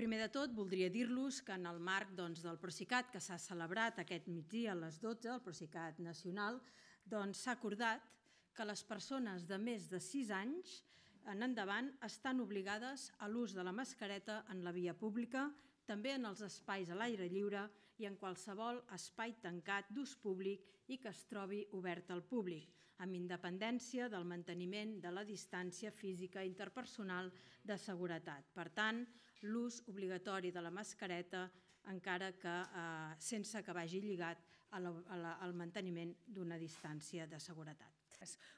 Primer de tot, voldria dir-los que en el marc doncs, del Procicat que s'ha celebrat aquest migdia a les 12, el Procicat Nacional, doncs, s'ha doncs, acordat que les persones de més de 6 anys en endavant estan obligades a l'ús de la mascareta en la via pública també en els espais a l'aire lliure i en qualsevol espai tancat d'ús públic i que es trobi obert al públic, amb independència del manteniment de la distància física interpersonal de seguretat. Per tant, l'ús obligatori de la mascareta encara que eh, sense que vagi lligat a la, a la, al manteniment d'una distància de seguretat.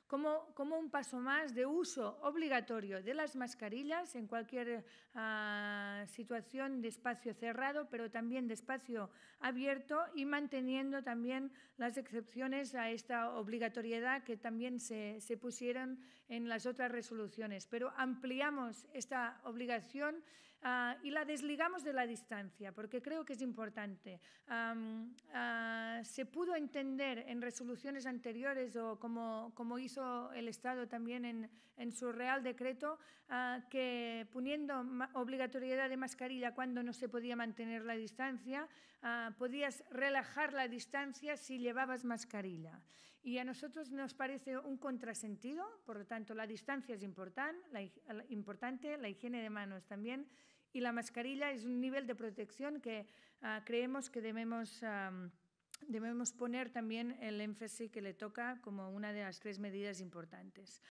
como, como un paso más de uso obligatorio de las mascarillas en cualquier ah, situación de espacio cerrado, pero también de espacio abierto y manteniendo también las excepciones a esta obligatoriedad que también se, se pusieron en las otras resoluciones. Pero ampliamos esta obligación Ah, y la desligamos de la distancia, porque creo que es importante. Ah, se pudo entender en resoluciones anteriores o como, hizo el Estado también en, su Real Decreto, ah, que poniendo obligatoriedad de mascarilla cuando no se podía mantener la distancia, podías relajar la distancia si llevabas mascarilla. Y a nosotros nos parece un contrasentido, por lo tanto la distancia es importante, la, importante, la higiene de manos también, y la mascarilla es un nivel de protección que ah, creemos que debemos, debemos poner también el énfasis que le toca como una de las tres medidas importantes.